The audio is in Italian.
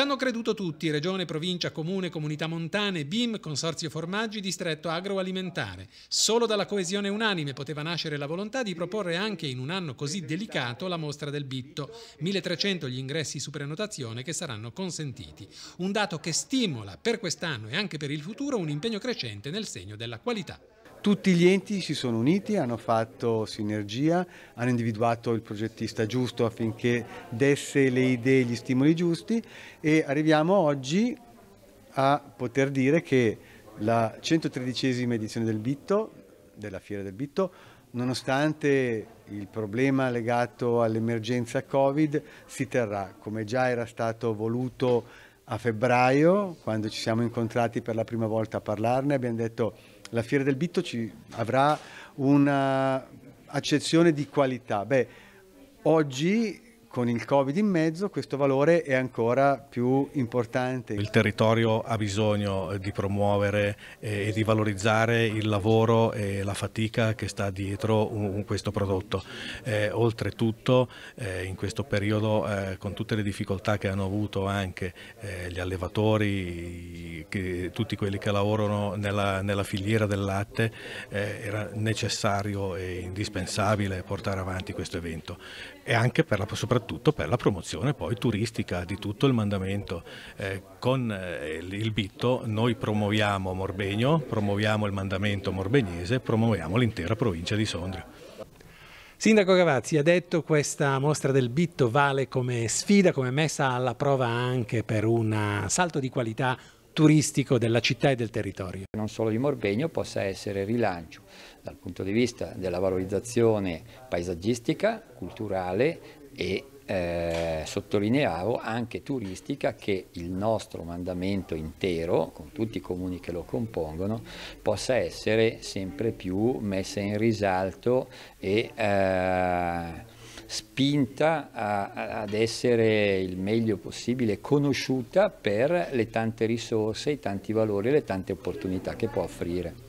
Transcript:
Ci hanno creduto tutti, Regione, Provincia, Comune, Comunità Montane, BIM, Consorzio Formaggi, Distretto Agroalimentare. Solo dalla coesione unanime poteva nascere la volontà di proporre anche in un anno così delicato la mostra del Bitto. 1300 gli ingressi su prenotazione che saranno consentiti. Un dato che stimola per quest'anno e anche per il futuro un impegno crescente nel segno della qualità. Tutti gli enti si sono uniti, hanno fatto sinergia, hanno individuato il progettista giusto affinché desse le idee e gli stimoli giusti e arriviamo oggi a poter dire che la 113 edizione del Bitto, della Fiera del Bitto, nonostante il problema legato all'emergenza Covid, si terrà come già era stato voluto a febbraio, quando ci siamo incontrati per la prima volta a parlarne, abbiamo detto che la Fiera del Bitto ci avrà una accezione di qualità. Beh, oggi con il Covid in mezzo questo valore è ancora più importante. Il territorio ha bisogno eh, di promuovere eh, e di valorizzare il lavoro e la fatica che sta dietro questo prodotto. Eh, oltretutto eh, in questo periodo eh, con tutte le difficoltà che hanno avuto anche eh, gli allevatori, che, tutti quelli che lavorano nella, nella filiera del latte, era necessario e indispensabile portare avanti questo evento e anche per la, soprattutto soprattutto per la promozione poi turistica di tutto il mandamento. Eh, con eh, il Bitto noi promuoviamo Morbegno, promuoviamo il mandamento morbegnese, promuoviamo l'intera provincia di Sondrio. Sindaco Gavazzi ha detto che questa mostra del Bitto vale come sfida, come messa alla prova anche per un salto di qualità turistico della città e del territorio. Non solo di Morbegno possa essere rilancio dal punto di vista della valorizzazione paesaggistica, culturale, e eh, sottolineavo anche turistica che il nostro mandamento intero, con tutti i comuni che lo compongono, possa essere sempre più messa in risalto e eh, spinta a, ad essere il meglio possibile conosciuta per le tante risorse, i tanti valori e le tante opportunità che può offrire.